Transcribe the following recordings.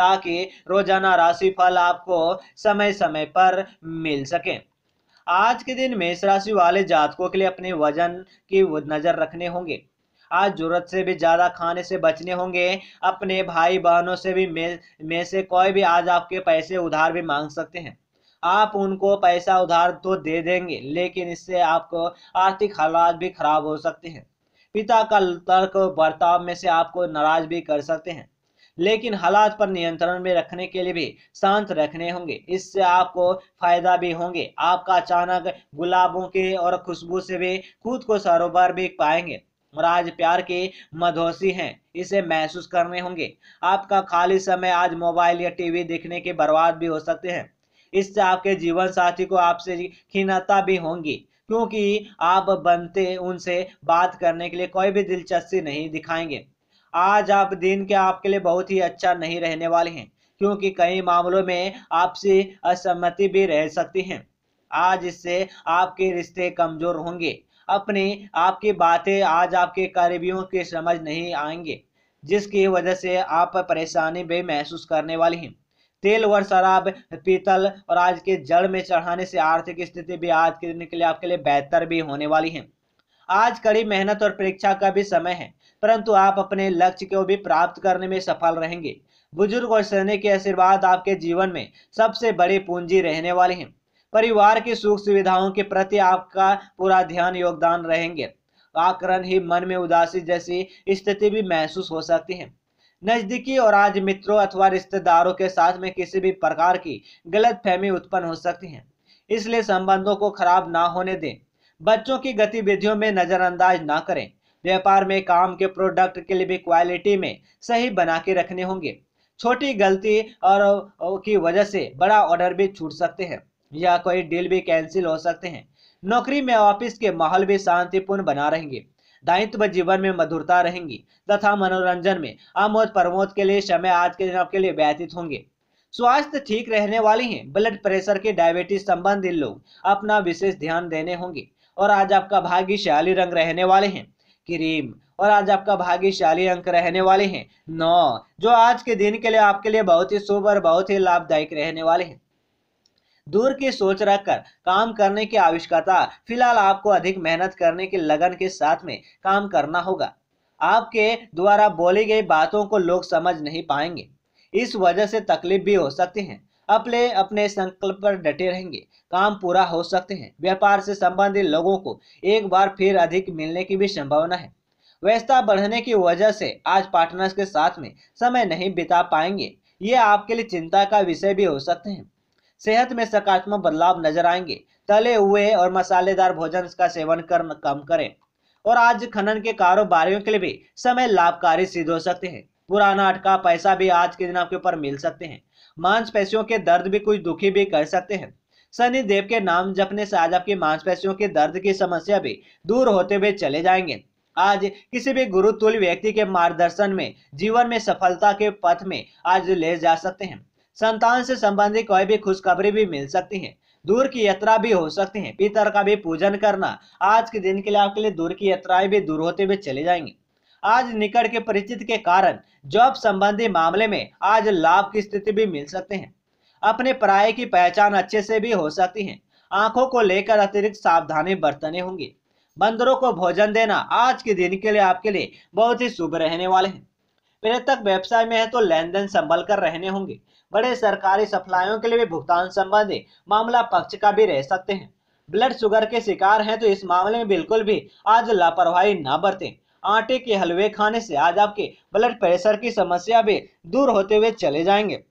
ताकि रोजाना राशि फल आपको समय समय पर मिल सके आज के दिन मेष राशि वाले जातकों के लिए अपने वजन की नजर रखने होंगे आज जरूरत से भी ज़्यादा खाने से बचने होंगे अपने भाई बहनों से भी मे में से कोई भी आज आपके पैसे उधार भी मांग सकते हैं आप उनको पैसा उधार तो दे देंगे लेकिन इससे आपको आर्थिक हालात भी खराब हो सकते हैं पिता का तर्क बर्ताव में से आपको नाराज भी कर सकते हैं लेकिन हालात पर नियंत्रण में रखने के लिए भी शांत रखने होंगे इससे आपको फायदा भी होंगे आपका अचानक गुलाबों के और खुशबू से भी खुद को सरोबर भी पाएंगे और प्यार के मधोसी हैं इसे महसूस करने होंगे आपका खाली समय आज मोबाइल या टीवी देखने के बर्बाद भी हो सकते हैं इससे आपके जीवन साथी को आपसे खिन्नता भी होंगी क्योंकि आप बनते उनसे बात करने के लिए कोई भी दिलचस्पी नहीं दिखाएंगे आज आप दिन के आपके लिए बहुत ही अच्छा नहीं रहने वाले हैं क्योंकि कई मामलों में आपसी असहमति भी रह सकती है आज इससे आपके रिश्ते कमजोर होंगे अपनी आपकी बातें आज आपके करीबियों के समझ नहीं आएंगे जिसकी वजह से आप परेशानी भी महसूस करने वाली हैं तेल और शराब पीतल और आज के जड़ में चढ़ाने से आर्थिक स्थिति भी आज के दिन के लिए आपके लिए बेहतर भी होने वाली है आज कड़ी मेहनत और परीक्षा का भी समय है परंतु आप अपने लक्ष्य को भी प्राप्त करने में सफल रहेंगे बुजुर्ग और सैनिक के आशीर्वाद आपके जीवन में सबसे बड़ी पूंजी रहने वाले हैं परिवार की सुख सुविधाओं के प्रति आपका पूरा ध्यान योगदान रहेंगे आकरण ही मन में उदासी जैसी स्थिति भी महसूस हो सकती है नजदीकी और आज मित्रों अथवा रिश्तेदारों के साथ में किसी भी प्रकार की गलत फहमी उत्पन्न हो सकती है इसलिए संबंधों को खराब ना होने दें बच्चों की गतिविधियों में नजरअंदाज ना करें व्यापार में काम के प्रोडक्ट के लिए भी क्वालिटी में सही बना के रखने होंगे छोटी गलती और की वजह से बड़ा ऑर्डर भी छूट सकते हैं या कोई डील भी कैंसिल हो सकते हैं नौकरी में ऑफिस के माहौल भी शांतिपूर्ण बना रहेंगे दायित्व जीवन में मधुरता रहेंगी तथा मनोरंजन में आमोद प्रमोद के लिए समय आज के दिन आपके लिए व्यतीत होंगे स्वास्थ्य ठीक रहने वाली हैं ब्लड प्रेशर के डायबिटीज संबंधी लोग अपना विशेष ध्यान देने होंगे और आज आपका भाग्यशाली रंग रहने वाले हैं क्रीम और आज आपका भाग्यशाली अंक रहने वाले हैं नौ जो आज के दिन के लिए आपके लिए बहुत ही शुभ और बहुत ही लाभदायक रहने वाले हैं दूर की सोच रखकर काम करने की आवश्यकता फिलहाल आपको अधिक मेहनत करने की लगन के साथ में काम करना होगा आपके द्वारा बोली गई बातों को लोग समझ नहीं पाएंगे इस वजह से तकलीफ भी हो सकती है अपने अपने संकल्प पर डटे रहेंगे काम पूरा हो सकते हैं व्यापार से संबंधित लोगों को एक बार फिर अधिक मिलने की भी संभावना है व्यस्तता बढ़ने की वजह से आज पार्टनर्स के साथ में समय नहीं बिता पाएंगे ये आपके लिए चिंता का विषय भी हो सकते हैं सेहत में सकारात्मक बदलाव नजर आएंगे तले हुए और मसालेदार भोजन का सेवन कर कम करें और आज खनन के कारोबारियों के लिए भी समय लाभकारी सिद्ध हो सकते हैं पुराना अटका पैसा भी आज के दिन आपके ऊपर मिल सकते हैं मांसपेशियों के दर्द भी कुछ दुखी भी कर सकते हैं सनी देव के नाम जपने से आज आपकी मांसपेशियों के दर्द की समस्या भी दूर होते हुए चले जाएंगे आज किसी भी तुल व्यक्ति के मार्गदर्शन में जीवन में सफलता के पथ में आज ले जा सकते हैं संतान से संबंधित कोई भी खुशखबरी भी मिल सकती है दूर की यात्रा भी हो सकती है पितर का भी पूजन करना आज के दिन के लिए आपके लिए दूर की यात्राएं भी दूर होते हुए चले जाएंगे आज निकट के परिचित के कारण जॉब संबंधी मामले में आज लाभ की स्थिति भी मिल सकते हैं अपने पराय की पहचान अच्छे से भी हो सकती है आंखों को लेकर अतिरिक्त सावधानी बरतने होंगे बंदरों को भोजन देना आज के दिन के लिए आपके लिए बहुत ही शुभ रहने वाले हैं पर्यटक व्यवसाय में है तो लेन देन संभल कर रहने होंगे बड़े सरकारी सप्लायों के लिए भी भुगतान संबंधी मामला पक्ष का भी रह सकते हैं ब्लड शुगर के शिकार हैं तो इस मामले में बिल्कुल भी आज लापरवाही न बरतें आटे के हलवे खाने से आज आपके ब्लड प्रेशर की समस्या भी दूर होते हुए चले जाएंगे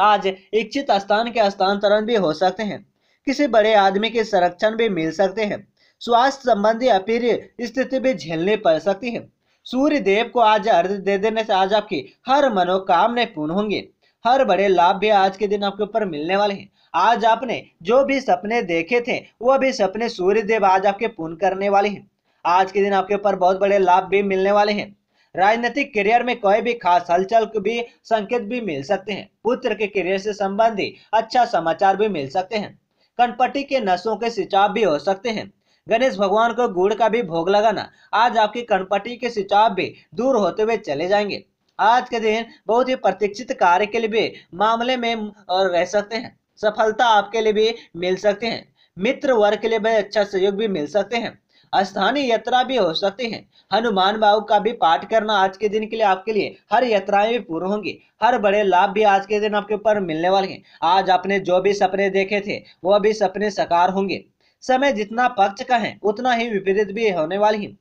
आज इच्छित स्थान के स्थानांतरण भी हो सकते हैं किसी बड़े आदमी के संरक्षण भी मिल सकते हैं स्वास्थ्य संबंधी अपीर स्थिति भी झेलनी पड़ सकती है सूर्य देव को आज अर्घ दे देने से आज आपकी हर मनोकामना पूर्ण होंगे हर बड़े लाभ भी आज के दिन आपके ऊपर मिलने वाले हैं आज आपने जो भी सपने देखे थे वह भी सपने सूर्य देव आज आपके पूर्ण करने वाले हैं आज के दिन आपके ऊपर बहुत बड़े लाभ भी मिलने वाले हैं राजनीतिक करियर में कोई भी खास हलचल भी संकेत भी मिल सकते हैं पुत्र के करियर से संबंधी अच्छा समाचार भी मिल सकते हैं कनपट्टी के नसों के सिंचाव भी हो सकते हैं गणेश भगवान को गुड़ का भी भोग लगाना आज आपकी कनपट्टी के सिंचाव भी दूर होते हुए चले जाएंगे आज के दिन बहुत ही प्रतीक्षित कार्य के लिए भी मामले में रह सकते हैं सफलता आपके लिए भी मिल सकते हैं मित्र वर्ग के लिए भी अच्छा सहयोग भी मिल सकते हैं स्थानीय यात्रा भी हो सकती है हनुमान बाबू का भी पाठ करना आज के दिन के लिए आपके लिए हर यात्राएं भी पूर्ण होंगी हर बड़े लाभ भी आज के दिन आपके ऊपर मिलने वाले हैं आज आपने जो भी सपने देखे थे वह भी सपने साकार होंगे समय जितना पक्ष का है उतना ही विपरीत भी होने वाली है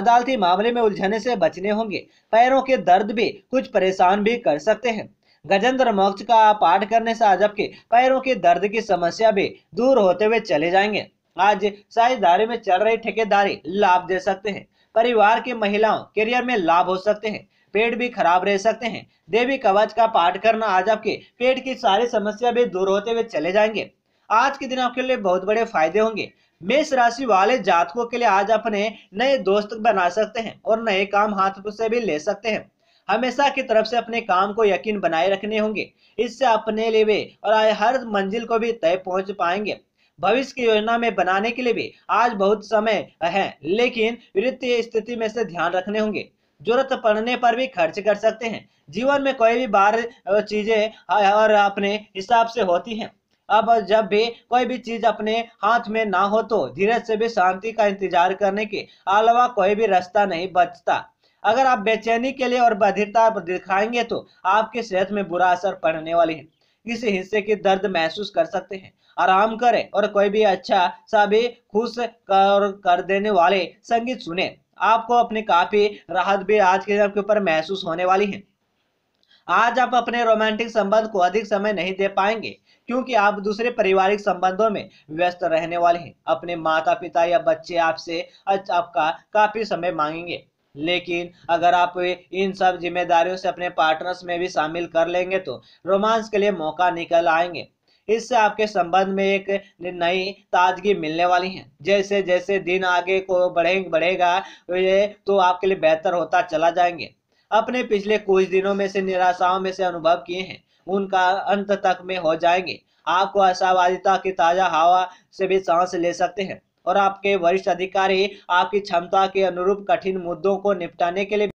अदालती मामले में उलझने से बचने होंगे पैरों के दर्द भी कुछ परेशान भी कर सकते हैं गजेंद्र मोक्ष का पाठ करने से आज आपके पैरों के दर्द की समस्या भी दूर होते हुए चले जाएंगे आज साझेदारी में चल रही ठेकेदारी लाभ दे सकते हैं परिवार की महिलाओं करियर में लाभ हो सकते हैं पेट भी खराब रह सकते हैं देवी कवच का पाठ करना आज आपके पेट की सारी समस्या भी दूर होते हुए चले जाएंगे आज के दिन आपके लिए बहुत बड़े फायदे होंगे मेष राशि वाले जातकों के लिए आज अपने नए दोस्त बना सकते हैं और नए काम हाथ से भी ले सकते हैं हमेशा की तरफ से अपने काम को यकीन बनाए रखने होंगे इससे अपने लिए और हर मंजिल को भी तय पहुंच पाएंगे भविष्य की योजना में बनाने के लिए भी आज बहुत समय है लेकिन वित्तीय स्थिति में से ध्यान रखने होंगे जरूरत पड़ने पर भी खर्च कर सकते हैं जीवन में कोई भी बार चीजें और अपने हिसाब से होती हैं अब जब भी कोई भी चीज अपने हाथ में ना हो तो धीरे से भी शांति का इंतजार करने के अलावा कोई भी रास्ता नहीं बचता अगर आप बेचैनी के लिए और बधिरता दिखाएंगे तो आपकी सेहत में बुरा असर पड़ने वाली है किस हिस्से के दर्द महसूस कर सकते हैं आराम करें और कोई भी अच्छा सा भी खुश कर, कर देने वाले संगीत सुने आपको अपने काफी राहत भी आज के दिन के ऊपर महसूस होने वाली है आज आप अपने रोमांटिक संबंध को अधिक समय नहीं दे पाएंगे क्योंकि आप दूसरे पारिवारिक संबंधों में व्यस्त रहने वाले हैं अपने माता पिता या बच्चे आपसे आपका काफी समय मांगेंगे लेकिन अगर आप इन सब जिम्मेदारियों से अपने पार्टनर्स में भी शामिल कर लेंगे तो रोमांस के लिए मौका निकल आएंगे इससे आपके संबंध में एक नई ताजगी मिलने वाली है जैसे जैसे दिन आगे को बढ़ेंगे बढ़ेगा तो आपके लिए बेहतर होता चला जाएंगे अपने पिछले कुछ दिनों में से निराशाओं में से अनुभव किए हैं उनका अंत तक में हो जाएंगे आपको आशावादिता की ताजा हवा से भी सांस ले सकते हैं और आपके वरिष्ठ अधिकारी आपकी क्षमता के अनुरूप कठिन मुद्दों को निपटाने के लिए